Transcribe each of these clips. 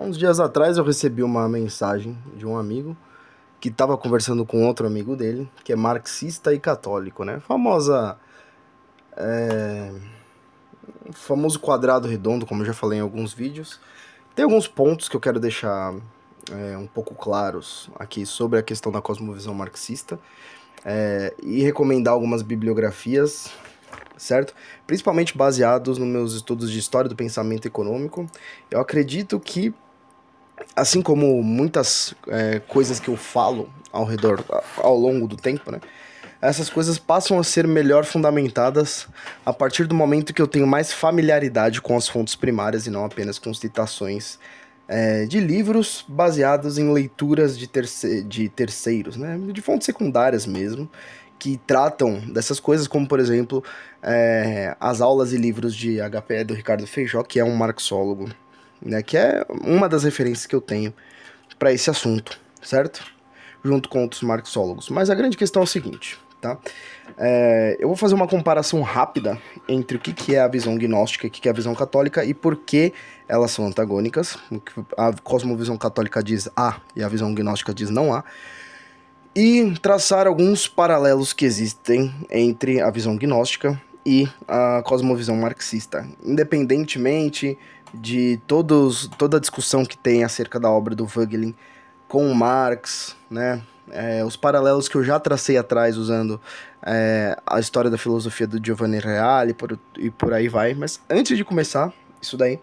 uns dias atrás eu recebi uma mensagem de um amigo que estava conversando com outro amigo dele, que é marxista e católico, né? Famosa. É, famoso quadrado redondo, como eu já falei em alguns vídeos. Tem alguns pontos que eu quero deixar é, um pouco claros aqui sobre a questão da cosmovisão marxista é, e recomendar algumas bibliografias, certo? Principalmente baseados nos meus estudos de história do pensamento econômico. Eu acredito que assim como muitas é, coisas que eu falo ao redor, ao longo do tempo, né? Essas coisas passam a ser melhor fundamentadas a partir do momento que eu tenho mais familiaridade com as fontes primárias e não apenas com citações é, de livros baseados em leituras de, terce de terceiros, né? de fontes secundárias mesmo, que tratam dessas coisas, como por exemplo é, as aulas e livros de HPE do Ricardo Feijó, que é um marxólogo né, que é uma das referências que eu tenho para esse assunto, certo? Junto com outros marxólogos. Mas a grande questão é o seguinte, tá? É, eu vou fazer uma comparação rápida entre o que, que é a visão gnóstica e o que, que é a visão católica e por que elas são antagônicas. A cosmovisão católica diz A e a visão gnóstica diz não A. E traçar alguns paralelos que existem entre a visão gnóstica e a cosmovisão marxista, independentemente de todos, toda a discussão que tem acerca da obra do Wögelin com Marx, né? É, os paralelos que eu já tracei atrás usando é, a história da filosofia do Giovanni Reale por, e por aí vai. Mas antes de começar isso daí,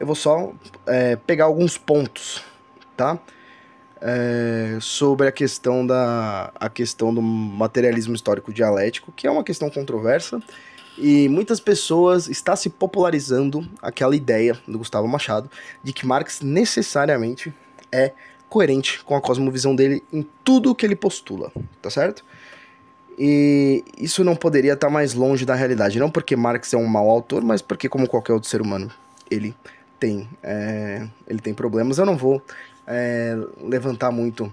eu vou só é, pegar alguns pontos, tá? É, sobre a questão da a questão do materialismo histórico dialético, que é uma questão controversa e muitas pessoas está se popularizando aquela ideia do Gustavo Machado de que Marx necessariamente é coerente com a cosmovisão dele em tudo o que ele postula, tá certo? E isso não poderia estar tá mais longe da realidade, não porque Marx é um mau autor, mas porque como qualquer outro ser humano, ele tem é, ele tem problemas. Eu não vou é, levantar muito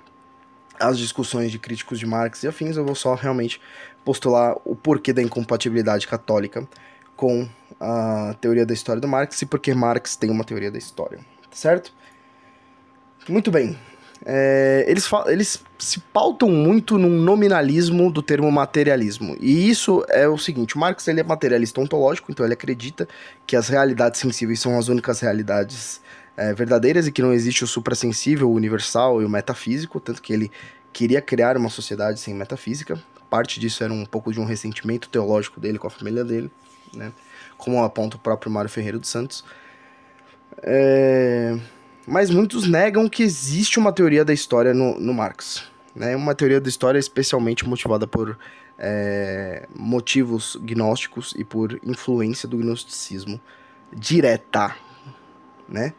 as discussões de críticos de Marx e afins, eu vou só realmente postular o porquê da incompatibilidade católica com a teoria da história do Marx e porque Marx tem uma teoria da história, tá certo? Muito bem. É, eles, eles se pautam muito num nominalismo do termo materialismo. E isso é o seguinte: o Marx ele é materialista ontológico, então ele acredita que as realidades sensíveis são as únicas realidades uh, é, verdadeiras e que não existe o suprassensível, o universal e o metafísico, tanto que ele queria criar uma sociedade sem metafísica. Parte disso era um pouco de um ressentimento teológico dele com a família dele, né? como aponta o próprio Mário Ferreira dos Santos. É... Mas muitos negam que existe uma teoria da história no, no Marx. Né? Uma teoria da história especialmente motivada por é, motivos gnósticos e por influência do gnosticismo direta, né?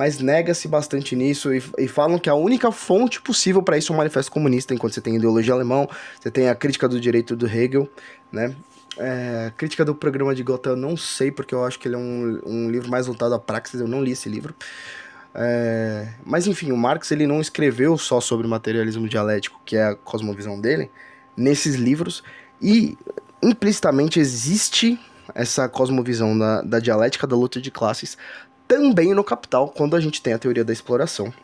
mas nega-se bastante nisso e, e, falam que a única fonte possível para isso é o Manifesto Comunista, enquanto você tem ideologia alemã, você tem a crítica do direito do Hegel, né? É, crítica do programa de Gotha eu não sei, porque eu acho que ele é um, um livro mais voltado à praxis, eu não li esse livro. É, mas enfim, o Marx ele não escreveu só sobre o materialismo dialético, que é a cosmovisão dele, nesses livros, e implicitamente existe essa cosmovisão da, da dialética da luta de classes também no capital, quando a gente tem a teoria da exploração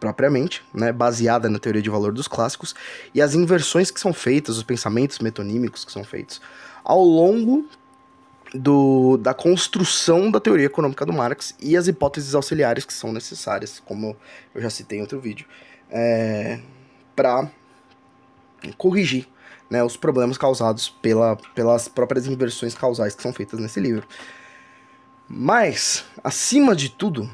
propriamente, né, baseada na teoria de valor dos clássicos, e as inversões que são feitas, os pensamentos metonímicos que são feitos ao longo do, da construção da teoria econômica do Marx e as hipóteses auxiliares que são necessárias, como eu já citei em outro vídeo, é, para corrigir né, os problemas causados pela, pelas próprias inversões causais que são feitas nesse livro. Mas, acima de tudo,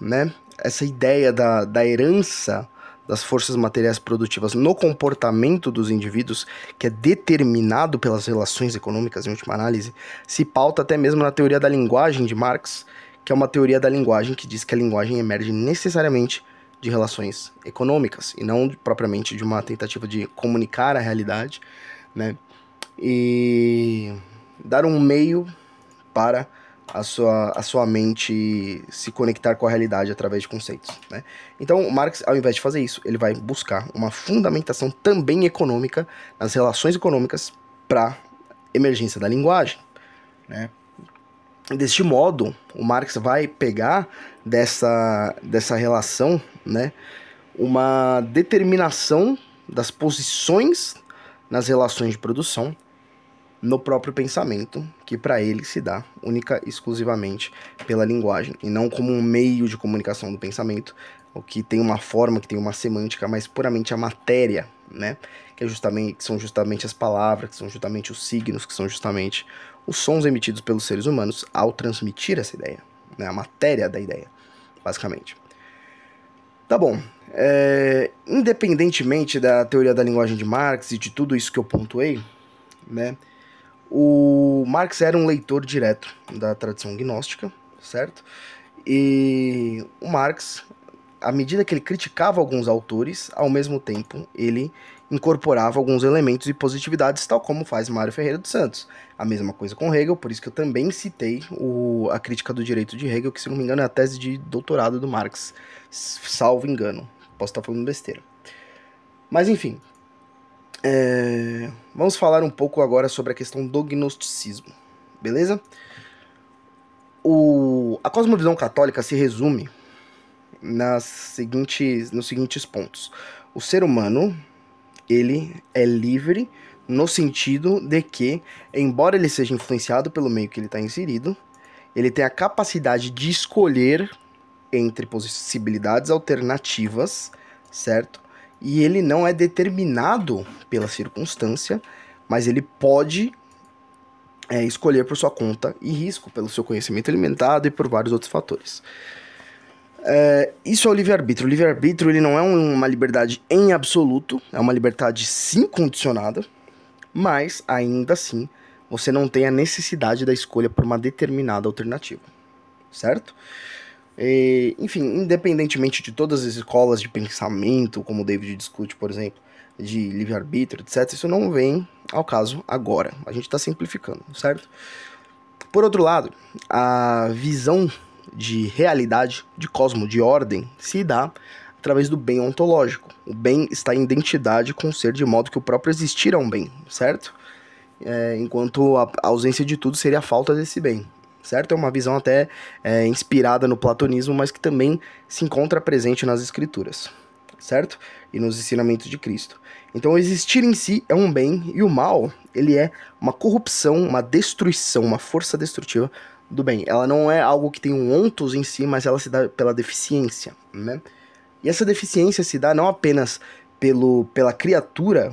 né, essa ideia da, da herança das forças materiais produtivas no comportamento dos indivíduos, que é determinado pelas relações econômicas em última análise, se pauta até mesmo na teoria da linguagem de Marx, que é uma teoria da linguagem que diz que a linguagem emerge necessariamente de relações econômicas e não propriamente de uma tentativa de comunicar a realidade, né? E dar um meio para a sua, a sua mente se conectar com a realidade através de conceitos. Né? Então, Marx, ao invés de fazer isso, ele vai buscar uma fundamentação também econômica nas relações econômicas para emergência da linguagem. Né? Deste modo, o Marx vai pegar dessa, dessa relação né, uma determinação das posições nas relações de produção no próprio pensamento, que para ele se dá única e exclusivamente pela linguagem, e não como um meio de comunicação do pensamento, o que tem uma forma, que tem uma semântica, mas puramente a matéria, né? Que, é justamente, que são justamente as palavras, que são justamente os signos, que são justamente os sons emitidos pelos seres humanos ao transmitir essa ideia, né? A matéria da ideia, basicamente. Tá bom. É, independentemente da teoria da linguagem de Marx e de tudo isso que eu pontuei, né? O Marx era um leitor direto da tradição gnóstica, certo? E o Marx, à medida que ele criticava alguns autores, ao mesmo tempo ele incorporava alguns elementos e positividades, tal como faz Mário Ferreira dos Santos. A mesma coisa com Hegel, por isso que eu também citei o, a crítica do direito de Hegel, que se não me engano é a tese de doutorado do Marx, salvo engano. Posso estar tá falando besteira. Mas enfim, é, vamos falar um pouco agora sobre a questão do gnosticismo, beleza? O, a cosmovisão católica se resume nas seguintes, nos seguintes pontos. O ser humano, ele é livre no sentido de que, embora ele seja influenciado pelo meio que ele está inserido, ele tem a capacidade de escolher entre possibilidades alternativas, certo? e ele não é determinado pela circunstância, mas ele pode é, escolher por sua conta e risco, pelo seu conhecimento alimentado e por vários outros fatores. É, isso é o livre-arbítrio. O livre-arbítrio ele não é uma liberdade em absoluto, é uma liberdade sim condicionada, mas ainda assim você não tem a necessidade da escolha por uma determinada alternativa, certo? E, enfim, independentemente de todas as escolas de pensamento, como o David discute, por exemplo, de livre-arbítrio, etc., isso não vem ao caso agora. A gente está simplificando, certo? Por outro lado, a visão de realidade, de cosmo, de ordem, se dá através do bem ontológico. O bem está em identidade com o ser, de modo que o próprio existir é um bem, certo? É, enquanto a ausência de tudo seria a falta desse bem certo? É uma visão até é, inspirada no platonismo, mas que também se encontra presente nas escrituras, certo? E nos ensinamentos de Cristo. Então, existir em si é um bem e o mal, ele é uma corrupção, uma destruição, uma força destrutiva do bem. Ela não é algo que tem um ontos em si, mas ela se dá pela deficiência, né? E essa deficiência se dá não apenas pelo, pela criatura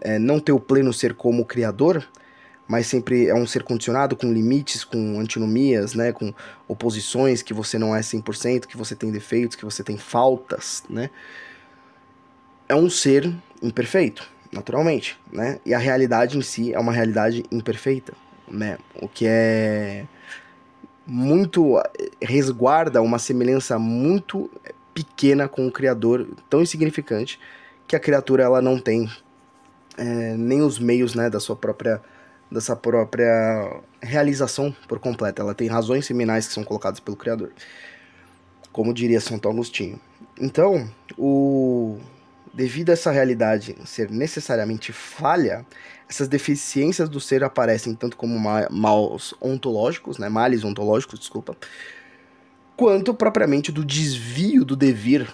é, não ter o pleno ser como o Criador, mas sempre é um ser condicionado com limites, com antinomias, né, com oposições, que você não é 100%, que você tem defeitos, que você tem faltas, né? É um ser imperfeito, naturalmente, né? E a realidade em si é uma realidade imperfeita, né? O que é muito resguarda uma semelhança muito pequena com o criador, tão insignificante que a criatura ela não tem é, nem os meios, né, da sua própria dessa própria realização por completo. Ela tem razões seminais que são colocadas pelo Criador, como diria Santo Agostinho. Então, o devido a essa realidade ser necessariamente falha, essas deficiências do ser aparecem tanto como ma maus ontológicos, né, males ontológicos, desculpa, quanto propriamente do desvio do devir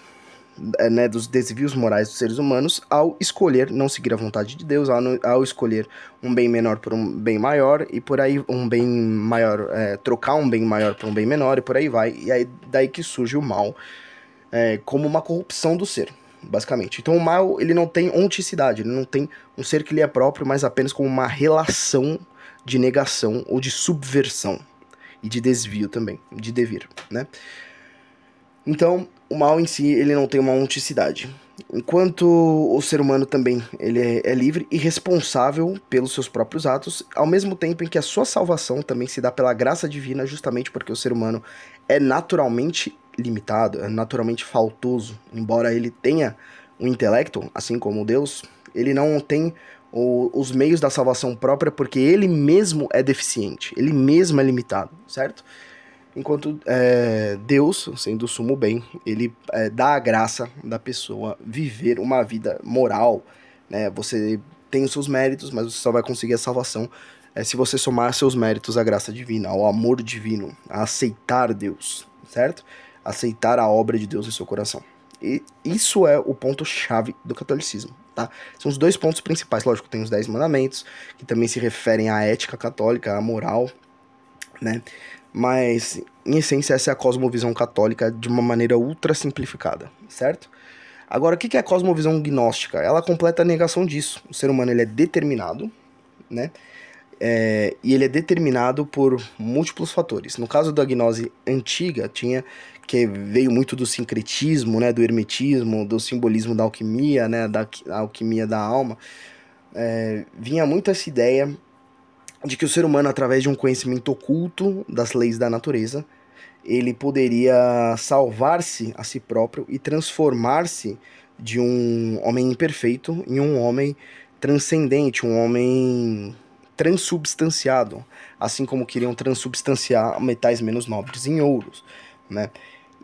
é, né, dos desvios morais dos seres humanos ao escolher não seguir a vontade de Deus, ao, ao escolher um bem menor por um bem maior e por aí um bem maior, é, trocar um bem maior por um bem menor e por aí vai. E aí daí que surge o mal é, como uma corrupção do ser, basicamente. Então o mal ele não tem onticidade, ele não tem um ser que lhe é próprio, mas apenas como uma relação de negação ou de subversão e de desvio também, de devir, né? Então, o mal em si ele não tem uma onticidade. Enquanto o ser humano também ele é, é, livre e responsável pelos seus próprios atos, ao mesmo tempo em que a sua salvação também se dá pela graça divina, justamente porque o ser humano é naturalmente limitado, é naturalmente faltoso, embora ele tenha um intelecto, assim como Deus, ele não tem o, os meios da salvação própria porque ele mesmo é deficiente, ele mesmo é limitado, certo? Enquanto é, Deus, sendo o sumo bem, ele é, dá a graça da pessoa viver uma vida moral. Né? Você tem os seus méritos, mas você só vai conseguir a salvação é, se você somar seus méritos à graça divina, ao amor divino, a aceitar Deus, certo? Aceitar a obra de Deus em seu coração. E isso é o ponto-chave do catolicismo. Tá? São os dois pontos principais. Lógico, tem os dez mandamentos, que também se referem à ética católica, à moral, né? Mas, em essência, essa é a cosmovisão católica de uma maneira ultra simplificada, certo? Agora, o que é a cosmovisão gnóstica? Ela completa a negação disso. O ser humano ele é determinado, né? É, e ele é determinado por múltiplos fatores. No caso da gnose antiga, tinha que veio muito do sincretismo, né, do hermetismo, do simbolismo da alquimia, né, da alquimia da alma. É, vinha muito essa ideia de que o ser humano, através de um conhecimento oculto das leis da natureza, ele poderia salvar-se a si próprio e transformar-se de um homem imperfeito em um homem transcendente, um homem transubstanciado, assim como queriam transubstanciar metais menos nobres em ouros, né?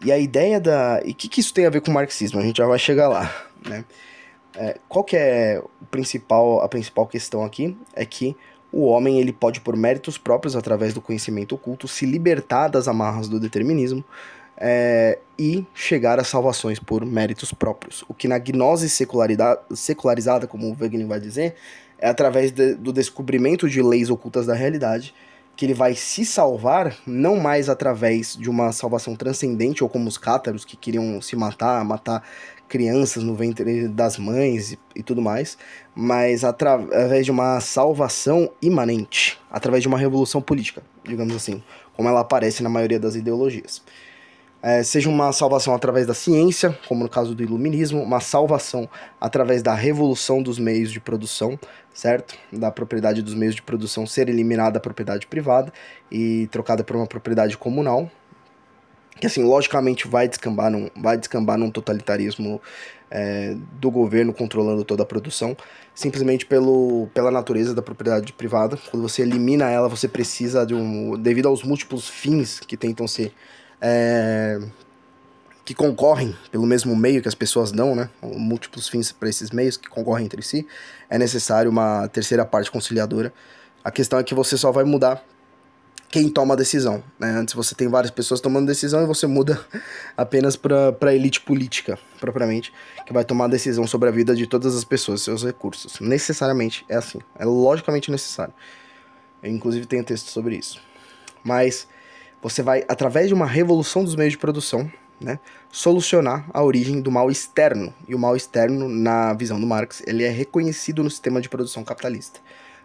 E a ideia da... E o que, que isso tem a ver com o marxismo? A gente já vai chegar lá, né? É, qual que é o principal, a principal questão aqui? É que o homem ele pode, por méritos próprios, através do conhecimento oculto, se libertar das amarras do determinismo é, e chegar às salvações por méritos próprios. O que na gnose secularizada, como o Wegener vai dizer, é através de, do descobrimento de leis ocultas da realidade que ele vai se salvar, não mais através de uma salvação transcendente, ou como os cátaros que queriam se matar, matar crianças no ventre das mães e, e tudo mais, mas através de uma salvação imanente, através de uma revolução política, digamos assim, como ela aparece na maioria das ideologias. É, seja uma salvação através da ciência, como no caso do iluminismo, uma salvação através da revolução dos meios de produção, certo? Da propriedade dos meios de produção ser eliminada a propriedade privada e trocada por uma propriedade comunal, que assim logicamente vai descambar num, vai descambar num totalitarismo é, do governo controlando toda a produção simplesmente pelo, pela natureza da propriedade privada quando você elimina ela você precisa de um devido aos múltiplos fins que tentam ser é, que concorrem pelo mesmo meio que as pessoas dão, né? Múltiplos fins para esses meios que concorrem entre si, é necessário uma terceira parte conciliadora. A questão é que você só vai mudar quem toma a decisão. Né? Antes você tem várias pessoas tomando decisão e você muda apenas para a elite política, propriamente, que vai tomar a decisão sobre a vida de todas as pessoas, seus recursos. Necessariamente é assim. É logicamente necessário. Eu, inclusive, tenho texto sobre isso. Mas você vai, através de uma revolução dos meios de produção, né, solucionar a origem do mal externo. E o mal externo, na visão do Marx, ele é reconhecido no sistema de produção capitalista.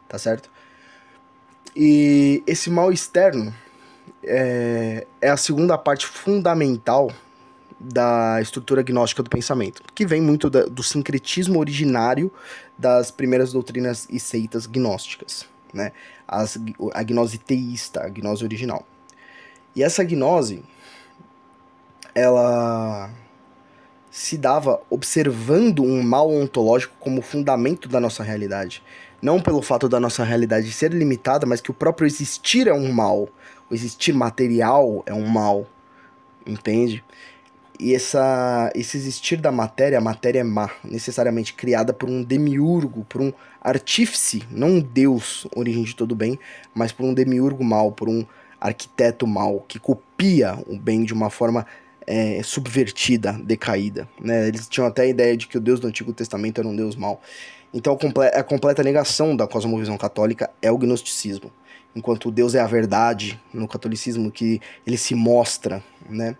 Tá certo? E esse mal externo é, é a segunda parte fundamental da estrutura gnóstica do pensamento, que vem muito da, do sincretismo originário das primeiras doutrinas e seitas gnósticas, né? As, a gnose teísta, a gnose original. E essa gnose, ela se dava observando um mal ontológico como fundamento da nossa realidade. Não pelo fato da nossa realidade ser limitada, mas que o próprio existir é um mal. O existir material é um mal. Entende? E essa, esse existir da matéria, a matéria é má, necessariamente criada por um demiurgo, por um artífice, não um deus, origem de todo bem, mas por um demiurgo mal, por um arquiteto mal, que copia o bem de uma forma é, subvertida, decaída. Né? Eles tinham até a ideia de que o Deus do Antigo Testamento era um Deus mau. Então é a completa negação da cosmovisão católica é o gnosticismo. Enquanto Deus é a verdade no catolicismo, que ele se mostra, né?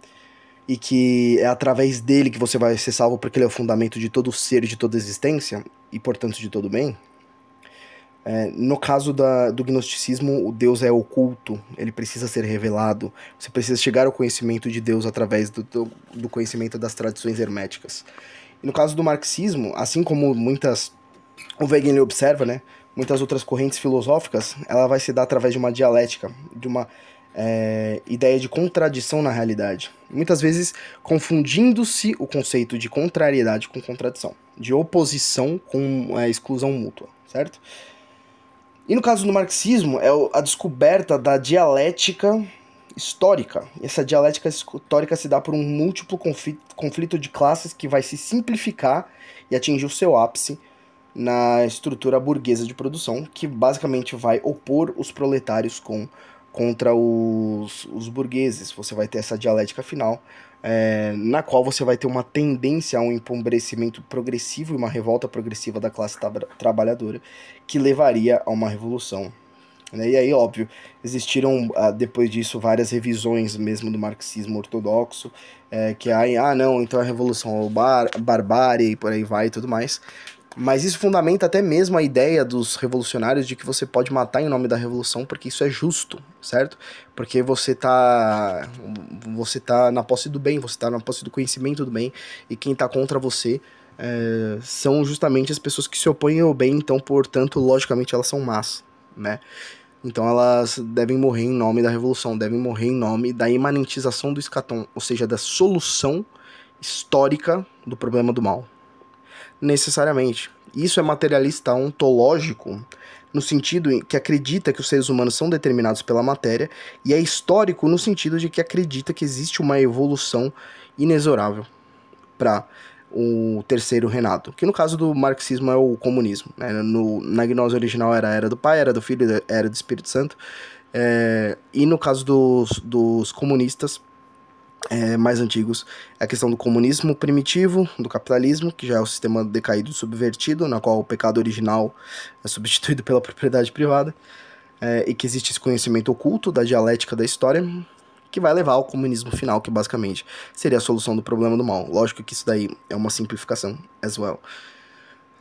E que é através dele que você vai ser salvo, porque ele é o fundamento de todo ser, de toda existência, e portanto de todo bem. É, no caso da, do gnosticismo, o Deus é oculto, ele precisa ser revelado. Você precisa chegar ao conhecimento de Deus através do, do, do conhecimento das tradições herméticas. E no caso do marxismo, assim como muitas o Wegener observa, né, muitas outras correntes filosóficas, ela vai se dar através de uma dialética, de uma é, ideia de contradição na realidade. Muitas vezes confundindo-se o conceito de contrariedade com contradição, de oposição com é, exclusão mútua, certo? E no caso do marxismo, é a descoberta da dialética histórica. Essa dialética histórica se dá por um múltiplo conflito de classes que vai se simplificar e atingir o seu ápice na estrutura burguesa de produção, que basicamente vai opor os proletários com contra os, os burgueses. Você vai ter essa dialética final, é, na qual você vai ter uma tendência a um empobrecimento progressivo e uma revolta progressiva da classe trabalhadora, que levaria a uma revolução. Né? E aí, óbvio, existiram ah, depois disso várias revisões mesmo do marxismo ortodoxo, é, que aí, ah, não, então a é revolução bar barbárie e por aí vai e tudo mais. Mas isso fundamenta até mesmo a ideia dos revolucionários de que você pode matar em nome da revolução, porque isso é justo, certo? Porque você tá você tá na posse do bem, você tá na posse do conhecimento do bem, e quem tá contra você é, são justamente as pessoas que se opõem ao bem, então, portanto, logicamente elas são más, né? Então elas devem morrer em nome da revolução, devem morrer em nome da imanentização do escatom, ou seja, da solução histórica do problema do mal necessariamente. Isso é materialista ontológico, no sentido que acredita que os seres humanos são determinados pela matéria, e é histórico no sentido de que acredita que existe uma evolução inexorável para o terceiro Renato, que no caso do marxismo é o comunismo. Né? No, na gnose original era a era do Pai, era do Filho, era do Espírito Santo, é, e no caso dos, dos comunistas é, mais antigos, é a questão do comunismo primitivo, do capitalismo, que já é o sistema decaído e subvertido, na qual o pecado original é substituído pela propriedade privada, é, e que existe esse conhecimento oculto da dialética da história, que vai levar ao comunismo final, que basicamente seria a solução do problema do mal. Lógico que isso daí é uma simplificação, as well.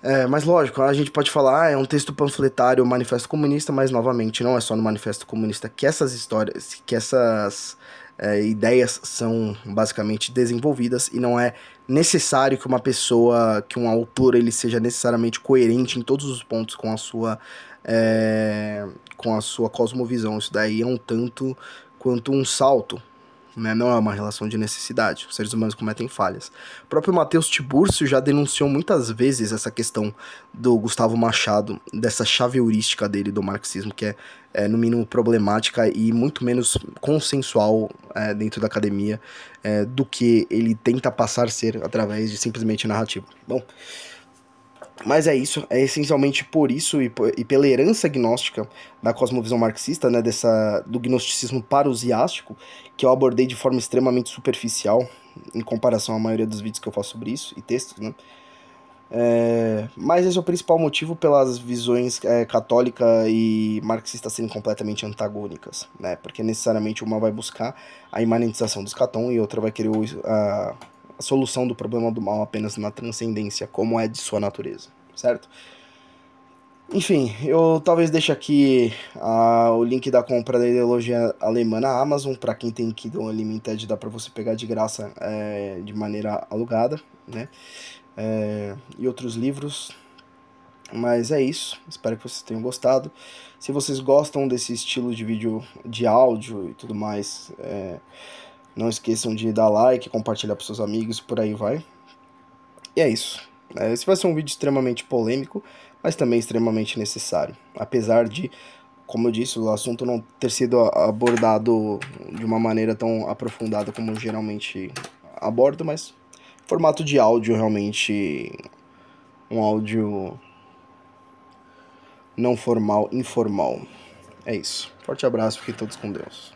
É, mas lógico, a gente pode falar, ah, é um texto panfletário, o Manifesto Comunista, mas novamente, não é só no Manifesto Comunista que essas histórias, que essas é, ideias são basicamente desenvolvidas e não é necessário que uma pessoa, que um autor, ele seja necessariamente coerente em todos os pontos com a sua é, com a sua cosmovisão. Isso daí é um tanto quanto um salto né? Não é uma relação de necessidade. Os seres humanos cometem falhas. O próprio Matheus Tiburcio já denunciou muitas vezes essa questão do Gustavo Machado, dessa chave heurística dele do marxismo, que é, é no mínimo problemática e muito menos consensual é, dentro da academia é, do que ele tenta passar ser através de simplesmente narrativa. Bom, mas é isso, é essencialmente por isso e, por, e pela herança gnóstica da cosmovisão marxista, né, dessa, do gnosticismo parusiástico que eu abordei de forma extremamente superficial em comparação à maioria dos vídeos que eu faço sobre isso, e textos, né? É, mas esse é o principal motivo pelas visões é, católica e marxista serem completamente antagônicas, né? Porque necessariamente uma vai buscar a imanentização do catão e outra vai querer o, a, a solução do problema do mal apenas na transcendência, como é de sua natureza, certo? Enfim, eu talvez deixe aqui uh, o link da compra da ideologia alemã na Amazon, para quem tem um Unlimited, dá para você pegar de graça é, de maneira alugada, né? É, e outros livros. Mas é isso, espero que vocês tenham gostado. Se vocês gostam desse estilo de vídeo, de áudio e tudo mais, é, não esqueçam de dar like, compartilhar para seus amigos, por aí vai. E é isso. É, esse vai ser um vídeo extremamente polêmico, mas também extremamente necessário. Apesar de, como eu disse, o assunto não ter sido abordado de uma maneira tão aprofundada como geralmente abordo, mas formato de áudio realmente um áudio não formal, informal. É isso. Forte abraço, fiquem todos com Deus.